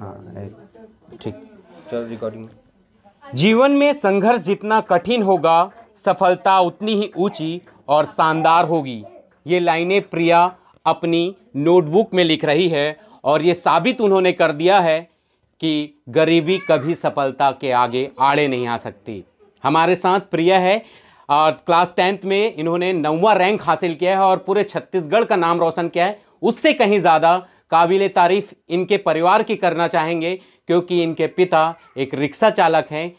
हाँ, ठीक चल रिकॉर्डिंग जीवन में संघर्ष जितना कठिन होगा सफलता उतनी ही ऊंची और शानदार होगी ये लाइनें प्रिया अपनी नोटबुक में लिख रही है और ये साबित उन्होंने कर दिया है कि गरीबी कभी सफलता के आगे आड़े नहीं आ सकती हमारे साथ प्रिया है और क्लास टेंथ में इन्होंने नौवा रैंक हासिल किया है और पूरे छत्तीसगढ़ का नाम रोशन किया है उससे कहीं ज़्यादा काबिल तारीफ इनके परिवार की करना चाहेंगे क्योंकि इनके पिता एक रिक्शा चालक हैं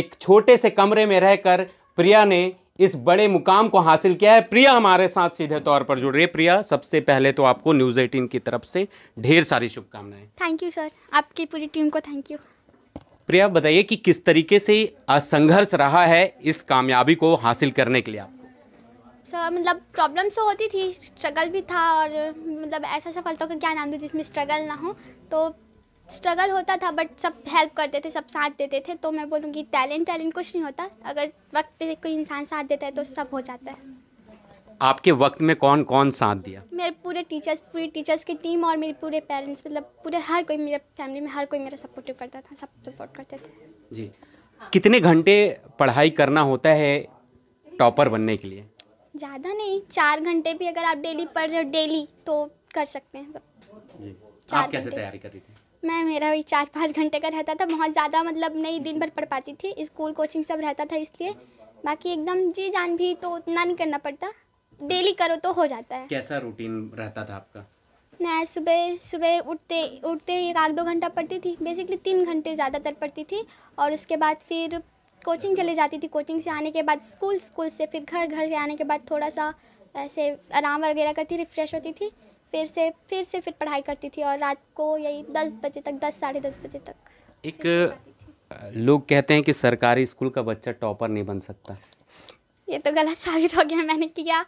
एक छोटे से कमरे में रहकर प्रिया ने इस बड़े मुकाम को हासिल किया है प्रिया हमारे साथ सीधे तौर पर जुड़ रही है प्रिया सबसे पहले तो आपको न्यूज़ एटीन की तरफ से ढेर सारी शुभकामनाएं थैंक यू सर आपकी पूरी टीम को थैंक यू प्रिया बताइए कि किस तरीके से संघर्ष रहा है इस कामयाबी को हासिल करने के लिए आप मतलब प्रॉब्लम तो होती थी स्ट्रगल भी था और मतलब ऐसा सफलता का क्या नाम दूँ जिसमें स्ट्रगल ना हो तो स्ट्रगल होता था बट सब हेल्प करते थे सब साथ देते थे तो मैं बोलूँगी टैलेंट टैलेंट कुछ नहीं होता अगर वक्त पे कोई इंसान साथ देता है तो सब हो जाता है आपके वक्त में कौन कौन साथ दिया मेरे पूरे टीचर्स पूरी टीचर्स की टीम और मेरे पूरे पेरेंट्स मतलब पूरे हर कोई मेरे फैमिली में हर कोई मेरा सपोर्टिव करता था सब सपोर्ट करते थे जी कितने घंटे पढ़ाई करना होता है टॉपर बनने के लिए ज़्यादा नहीं चार घंटे भी अगर आप डेली पढ़ डेली तो कर सकते हैं सब आप कैसे तैयारी कर रही थी मैं मेरा भी चार पाँच घंटे का रहता था बहुत ज़्यादा मतलब नहीं दिन भर पढ़ पाती थी स्कूल कोचिंग सब रहता था इसलिए बाकी एकदम जी जान भी तो उतना नहीं करना पड़ता डेली करो तो हो जाता है कैसा रूटीन रहता था आपका मैं सुबह सुबह उठते उठते एक आध दो घंटा पढ़ती थी बेसिकली तीन घंटे ज़्यादातर पढ़ती थी और उसके बाद फिर कोचिंग चले जाती थी कोचिंग से आने के बाद स्कूल स्कूल से फिर घर घर से आने के बाद थोड़ा सा ऐसे आराम वगैरह करती रिफ़्रेश होती थी फिर से फिर से फिर पढ़ाई करती थी और रात को यही दस बजे तक दस साढ़े दस बजे तक एक लोग कहते हैं कि सरकारी स्कूल का बच्चा टॉपर नहीं बन सकता ये तो गलत साबित हो गया मैंने किया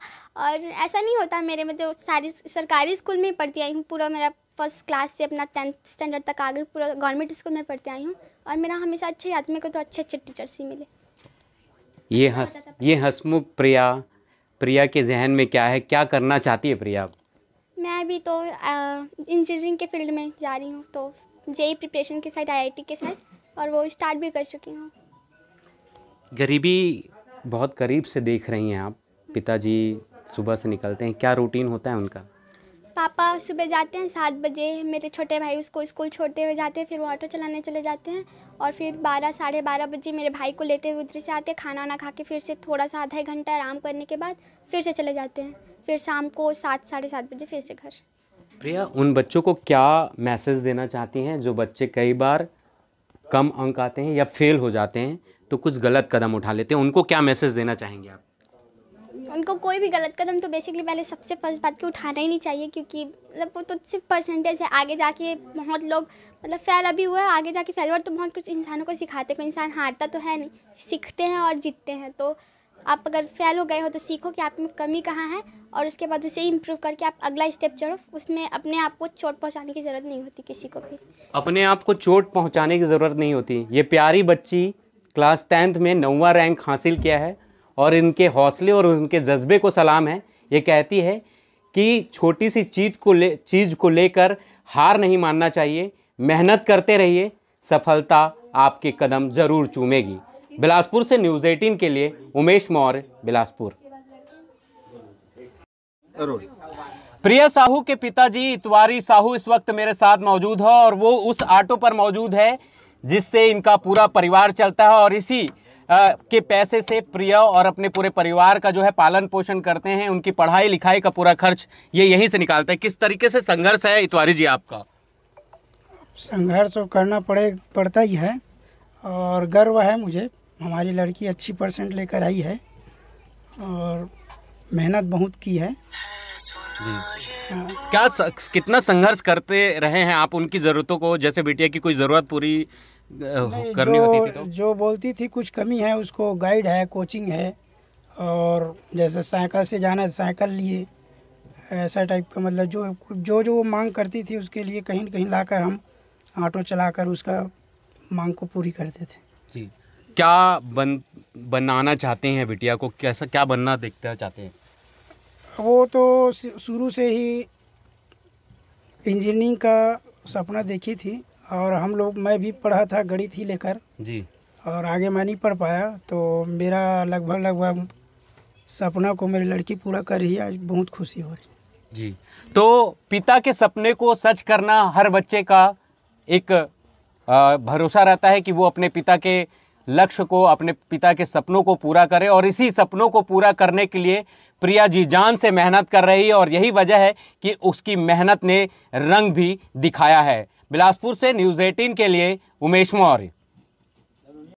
और ऐसा नहीं होता मेरे में तो सारी सरकारी स्कूल में ही पढ़ती आई हूँ पूरा मेरा फर्स्ट क्लास से अपना टेंथ स्टैंडर्ड तक आ गई पूरा गवर्नमेंट स्कूल में पढ़ते आई हूँ और मेरा हमेशा अच्छे याद में को तो अच्छे अच्छे टीचर्स ही मिले ये हंस ये हंसमुख प्रिया प्रिया के जहन में क्या है क्या करना चाहती है प्रिया मैं भी तो इंजीनियरिंग के फील्ड में जा रही हूँ तो जेई प्रिपरेशन के साथ आईआईटी के साथ और वो स्टार्ट भी कर चुकी हूँ गरीबी बहुत करीब से देख रही हैं आप पिताजी सुबह से निकलते हैं क्या रूटीन होता है उनका पापा सुबह जाते हैं सात बजे मेरे छोटे भाई उसको स्कूल छोड़ते हुए जाते हैं फिर वो ऑटो चलाने चले जाते हैं और फिर बारह साढ़े बारह बजे मेरे भाई को लेते हुए उधर से आते हैं खाना वाना खा के फिर से थोड़ा सा आधा घंटा आराम करने के बाद फिर से चले जाते हैं फिर शाम को सात साढ़े सात बजे फिर से घर प्रिया उन बच्चों को क्या मैसेज देना चाहती हैं जो बच्चे कई बार कम अंक आते हैं या फेल हो जाते हैं तो कुछ गलत कदम उठा लेते हैं उनको क्या मैसेज देना चाहेंगे आप उनको कोई भी गलत कदम तो बेसिकली पहले सबसे फर्स्ट बात की उठाना ही नहीं चाहिए क्योंकि मतलब वो तो सिर्फ परसेंटेज है आगे जाके बहुत लोग मतलब फेल अभी हुआ है आगे जाके फेल हुआ तो बहुत कुछ इंसानों को सिखाते कोई इंसान हारता तो है नहीं सीखते हैं और जीतते हैं तो आप अगर फेल हो गए हो तो सीखो कि आप में कमी कहाँ है और उसके बाद उसे इम्प्रूव करके आप अगला स्टेप चढ़ो उसमें अपने आप को चोट पहुँचाने की ज़रूरत नहीं होती किसी को भी अपने आप को चोट पहुँचाने की ज़रूरत नहीं होती ये प्यारी बच्ची क्लास टेंथ में नौवा रैंक हासिल किया है और इनके हौसले और उनके जज्बे को सलाम है ये कहती है कि छोटी सी चीज़ को ले चीज़ को लेकर हार नहीं मानना चाहिए मेहनत करते रहिए सफलता आपके कदम ज़रूर चूमेगी बिलासपुर से न्यूज़ एटीन के लिए उमेश मौर्य बिलासपुर प्रिया साहू के पिताजी इतवारी साहू इस वक्त मेरे साथ मौजूद है और वो उस ऑटो पर मौजूद है जिससे इनका पूरा परिवार चलता है और इसी के पैसे से प्रिया और अपने पूरे परिवार का जो है पालन पोषण करते हैं उनकी पढ़ाई लिखाई का पूरा खर्च ये यहीं से निकालते हैं किस तरीके से संघर्ष है इतवारी जी आपका संघर्ष तो करना पड़े पड़ता ही है और गर्व है मुझे हमारी लड़की अच्छी परसेंट लेकर आई है और मेहनत बहुत की है हाँ। क्या कितना संघर्ष करते रहे हैं आप उनकी ज़रूरतों को जैसे बेटिया की कोई ज़रूरत पूरी करनी होती थी तो जो बोलती थी कुछ कमी है उसको गाइड है कोचिंग है और जैसे साइकिल से जाना है साइकिल लिए ऐसा टाइप का मतलब जो जो जो वो मांग करती थी उसके लिए कहीं कहीं लाकर हम ऑटो चलाकर उसका मांग को पूरी करते थे जी क्या बन बनाना चाहते हैं बिटिया को कैसा क्या बनना देखना चाहते हैं वो तो शुरू से ही इंजीनियरिंग का सपना देखी थी और हम लोग मैं भी पढ़ा था गणित ही लेकर जी और आगे मैं नहीं पढ़ पाया तो मेरा लगभग लगभग सपना को मेरी लड़की पूरा कर रही है आज बहुत खुशी हो रही जी तो पिता के सपने को सच करना हर बच्चे का एक भरोसा रहता है कि वो अपने पिता के लक्ष्य को अपने पिता के सपनों को पूरा करे और इसी सपनों को पूरा करने के लिए प्रिया जी जान से मेहनत कर रही है और यही वजह है कि उसकी मेहनत ने रंग भी दिखाया है बिलासपुर से न्यूज़ एटीन के लिए उमेश मौर्य